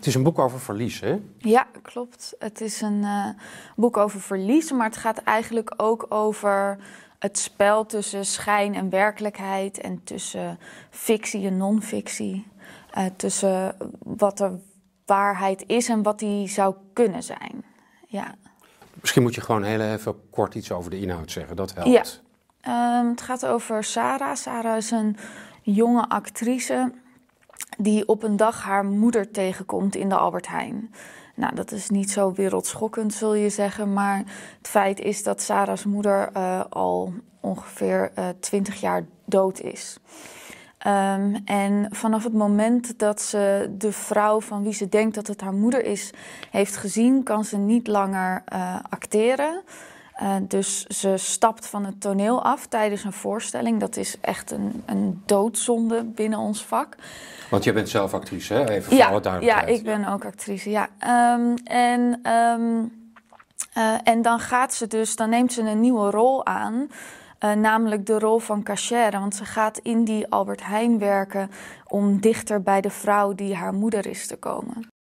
Het is een boek over verlies, hè? Ja, klopt. Het is een eh, boek over verlies, maar het gaat eigenlijk ook over het spel tussen schijn en werkelijkheid en tussen fictie en non-fictie. Eh, tussen wat er waarheid is en wat die zou kunnen zijn. Ja. Misschien moet je gewoon heel even kort iets over de inhoud zeggen, dat helpt. Ja. Ehm, het gaat over Sarah. Sarah is een jonge actrice die op een dag haar moeder tegenkomt in de Albert Heijn. Nou, dat is niet zo wereldschokkend, zul je zeggen. Maar het feit is dat Sarah's moeder eh, al ongeveer eh, twintig jaar dood is. Ehm, en vanaf het moment dat ze de vrouw van wie ze denkt dat het haar moeder is, heeft gezien, kan ze niet langer eh, acteren. Eh, dus ze stapt van het toneel af tijdens een voorstelling. Dat is echt een, een doodzonde binnen ons vak. Want jij bent zelf actrice, hè? Even ja, voor Ja, ik ben ook actrice, ja. Ehm, en, ehm, eh, en dan gaat ze dus, dan neemt ze een nieuwe rol aan... Eh, namelijk de rol van cachère. Want ze gaat in die Albert Heijn werken om dichter bij de vrouw die haar moeder is te komen.